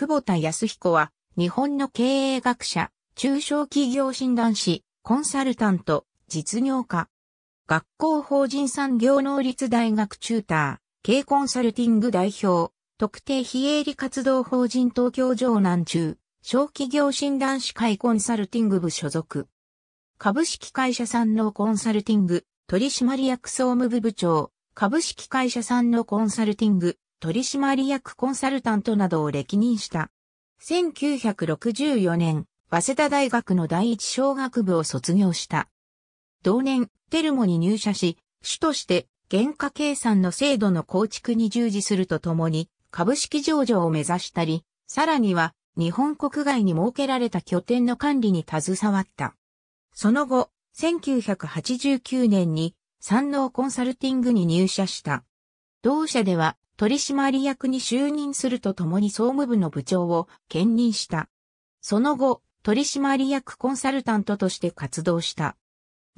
久保田康彦は、日本の経営学者、中小企業診断士、コンサルタント、実業家。学校法人産業能率大学チューター、経コンサルティング代表、特定非営利活動法人東京城南中、小企業診断士会コンサルティング部所属。株式会社産のコンサルティング、取締役総務部部長、株式会社産のコンサルティング、取締役コンサルタントなどを歴任した。1964年、早稲田大学の第一小学部を卒業した。同年、テルモに入社し、主として原価計算の制度の構築に従事するとともに、株式上場を目指したり、さらには日本国外に設けられた拠点の管理に携わった。その後、1989年に産能コンサルティングに入社した。同社では取締役に就任するとともに総務部の部長を兼任した。その後、取締役コンサルタントとして活動した。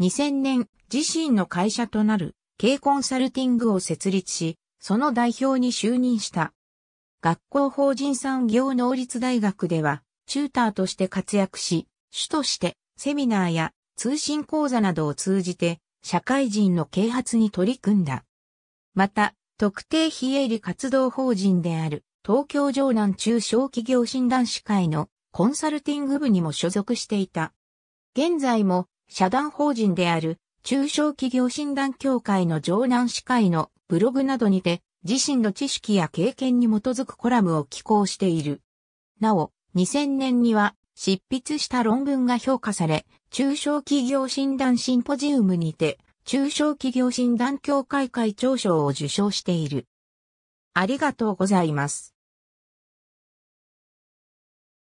2000年、自身の会社となる K コンサルティングを設立し、その代表に就任した。学校法人産業能率大学では、チューターとして活躍し、主としてセミナーや通信講座などを通じて、社会人の啓発に取り組んだ。また、特定非営利活動法人である東京城南中小企業診断士会のコンサルティング部にも所属していた。現在も社団法人である中小企業診断協会の城南市会のブログなどにて自身の知識や経験に基づくコラムを寄稿している。なお、2000年には執筆した論文が評価され、中小企業診断シンポジウムにて中小企業診断協会会長賞を受賞している。ありがとうございます。